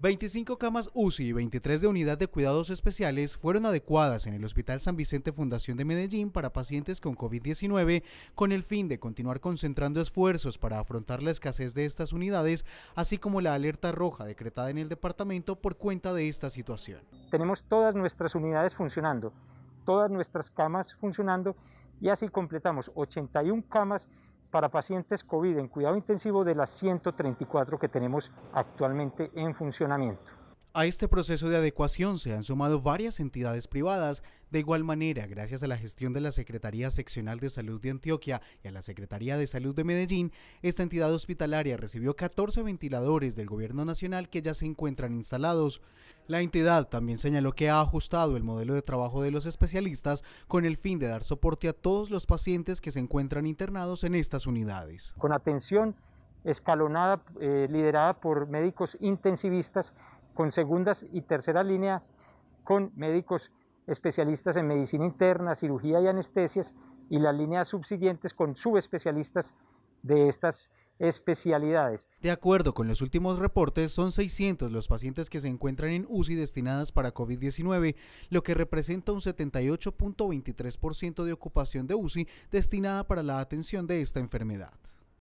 25 camas UCI y 23 de unidad de cuidados especiales fueron adecuadas en el Hospital San Vicente Fundación de Medellín para pacientes con COVID-19 con el fin de continuar concentrando esfuerzos para afrontar la escasez de estas unidades, así como la alerta roja decretada en el departamento por cuenta de esta situación. Tenemos todas nuestras unidades funcionando, todas nuestras camas funcionando y así completamos 81 camas para pacientes COVID en cuidado intensivo de las 134 que tenemos actualmente en funcionamiento. A este proceso de adecuación se han sumado varias entidades privadas. De igual manera, gracias a la gestión de la Secretaría Seccional de Salud de Antioquia y a la Secretaría de Salud de Medellín, esta entidad hospitalaria recibió 14 ventiladores del Gobierno Nacional que ya se encuentran instalados. La entidad también señaló que ha ajustado el modelo de trabajo de los especialistas con el fin de dar soporte a todos los pacientes que se encuentran internados en estas unidades. Con atención escalonada, eh, liderada por médicos intensivistas, con segundas y terceras líneas, con médicos especialistas en medicina interna, cirugía y anestesias, y las líneas subsiguientes con subespecialistas de estas especialidades. De acuerdo con los últimos reportes, son 600 los pacientes que se encuentran en UCI destinadas para COVID-19, lo que representa un 78.23% de ocupación de UCI destinada para la atención de esta enfermedad.